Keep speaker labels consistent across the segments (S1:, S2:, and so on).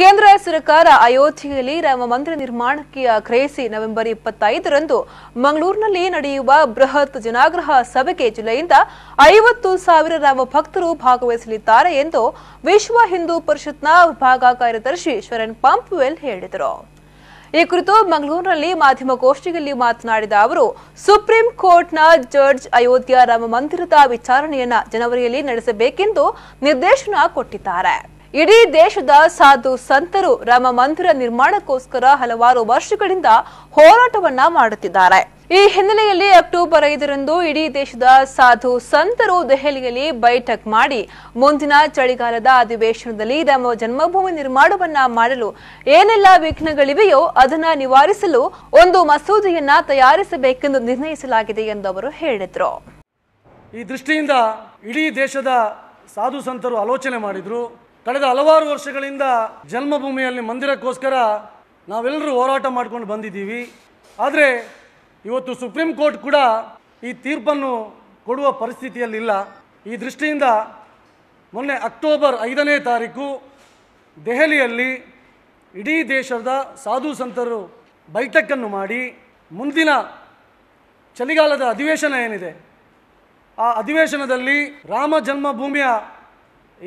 S1: ಕೇಂದ್ರ ಸರ್ಕಾರ ಅಯೋಧ್ಯೆಯಲ್ಲಿ ರಾಮ ಮಂದಿರ ನಿರ್ಮಾಣಕ್ಕೆ ಆಗ್ರಹಿಸಿ ನವೆಂಬರ್ ಇಪ್ಪತ್ತೈದರಂದು ಮಂಗಳೂರಿನಲ್ಲಿ ನಡೆಯುವ ಬೃಹತ್ ಜನಾಗ್ರಹ ಸಭೆಗೆ ಜುಲೈಯಿಂದ ಐವತ್ತು ಸಾವಿರ ರಾಮ ಭಕ್ತರು ಭಾಗವಹಿಸಲಿದ್ದಾರೆ ಎಂದು ವಿಶ್ವ ಹಿಂದೂ ಪರಿಷತ್ನ ವಿಭಾಗ ಕಾರ್ಯದರ್ಶಿ ಶರಣ್ ಪಂಪ್ವೆಲ್ ಹೇಳಿದರು ಈ ಕುರಿತು ಮಂಗಳೂರಿನಲ್ಲಿ ಮಾಧ್ಯಮಗೋಷ್ಠಿಯಲ್ಲಿ ಮಾತನಾಡಿದ ಅವರು ಸುಪ್ರೀಂ ಕೋರ್ಟ್ನ ಜಡ್ಜ್ ಅಯೋಧ್ಯ ರಾಮ ಮಂದಿರದ ವಿಚಾರಣೆಯನ್ನು ಜನವರಿಯಲ್ಲಿ ನಡೆಸಬೇಕೆಂದು ನಿರ್ದೇಶನ ಕೊಟ್ಟಿದ್ದಾರೆ ಇಡೀ ದೇಶದ ಸಾಧು ಸಂತರು ರಾಮ ಮಂದಿರ ನಿರ್ಮಾಣಕ್ಕೋಸ್ಕರ ಹಲವಾರು ವರ್ಷಗಳಿಂದ ಹೋರಾಟವನ್ನ ಮಾಡುತ್ತಿದ್ದಾರೆ ಈ ಹಿನ್ನೆಲೆಯಲ್ಲಿ ಅಕ್ಟೋಬರ್ ಐದರಂದು ಇಡೀ ದೇಶದ ಸಾಧು ಸಂತರು ದೆಹಲಿಯಲ್ಲಿ ಬೈಠಕ್ ಮಾಡಿ ಮುಂದಿನ ಚಳಿಗಾಲದ ಅಧಿವೇಶನದಲ್ಲಿ ರಾಮ ಜನ್ಮಭೂಮಿ ನಿರ್ಮಾಣವನ್ನ ಮಾಡಲು ಏನೆಲ್ಲ ವಿಘ್ನಗಳಿವೆಯೋ ಅದನ್ನ ನಿವಾರಿಸಲು ಒಂದು ಮಸೂದೆಯನ್ನ ತಯಾರಿಸಬೇಕೆಂದು ನಿರ್ಣಯಿಸಲಾಗಿದೆ ಎಂದು ಅವರು ಹೇಳಿದರು
S2: ಈ ದೃಷ್ಟಿಯಿಂದ ಇಡೀ ದೇಶದ ಸಾಧು ಸಂತರು ಆಲೋಚನೆ ಮಾಡಿದ್ರು ಕಳೆದ ಹಲವಾರು ವರ್ಷಗಳಿಂದ ಜನ್ಮಭೂಮಿಯಲ್ಲಿ ಮಂದಿರಕ್ಕೋಸ್ಕರ ನಾವೆಲ್ಲರೂ ಹೋರಾಟ ಮಾಡ್ಕೊಂಡು ಬಂದಿದ್ದೀವಿ ಆದರೆ ಇವತ್ತು ಸುಪ್ರೀಂ ಕೋರ್ಟ್ ಕೂಡ ಈ ತೀರ್ಪನ್ನು ಕೊಡುವ ಪರಿಸ್ಥಿತಿಯಲ್ಲಿಲ್ಲ ಈ ದೃಷ್ಟಿಯಿಂದ ಮೊನ್ನೆ ಅಕ್ಟೋಬರ್ ಐದನೇ ತಾರೀಕು ದೆಹಲಿಯಲ್ಲಿ ಇಡೀ ದೇಶದ ಸಾಧು ಸಂತರು ಬೈಠಕ್ಕನ್ನು ಮಾಡಿ ಮುಂದಿನ ಚಳಿಗಾಲದ ಅಧಿವೇಶನ ಏನಿದೆ ಆ ಅಧಿವೇಶನದಲ್ಲಿ ರಾಮ ಜನ್ಮಭೂಮಿಯ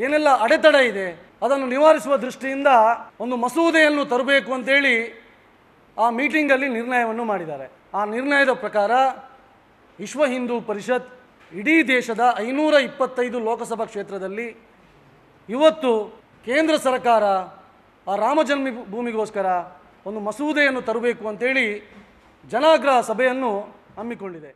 S2: ಏನೆಲ್ಲ ಅಡೆತಡೆ ಇದೆ ಅದನ್ನು ನಿವಾರಿಸುವ ದೃಷ್ಟಿಯಿಂದ ಒಂದು ಮಸೂದೆಯನ್ನು ತರಬೇಕು ಅಂತೇಳಿ ಆ ಮೀಟಿಂಗಲ್ಲಿ ನಿರ್ಣಯವನ್ನು ಮಾಡಿದ್ದಾರೆ ಆ ನಿರ್ಣಯದ ಪ್ರಕಾರ ವಿಶ್ವ ಹಿಂದೂ ಪರಿಷತ್ ಇಡೀ ದೇಶದ ಐನೂರ ಇಪ್ಪತ್ತೈದು ಲೋಕಸಭಾ ಕ್ಷೇತ್ರದಲ್ಲಿ ಇವತ್ತು ಕೇಂದ್ರ ಸರ್ಕಾರ ಆ ರಾಮಜನ್ಮ ಭೂಮಿಗೋಸ್ಕರ ಒಂದು ಮಸೂದೆಯನ್ನು ತರಬೇಕು ಅಂತೇಳಿ ಜನಾಗ್ರಹ ಸಭೆಯನ್ನು ಹಮ್ಮಿಕೊಂಡಿದೆ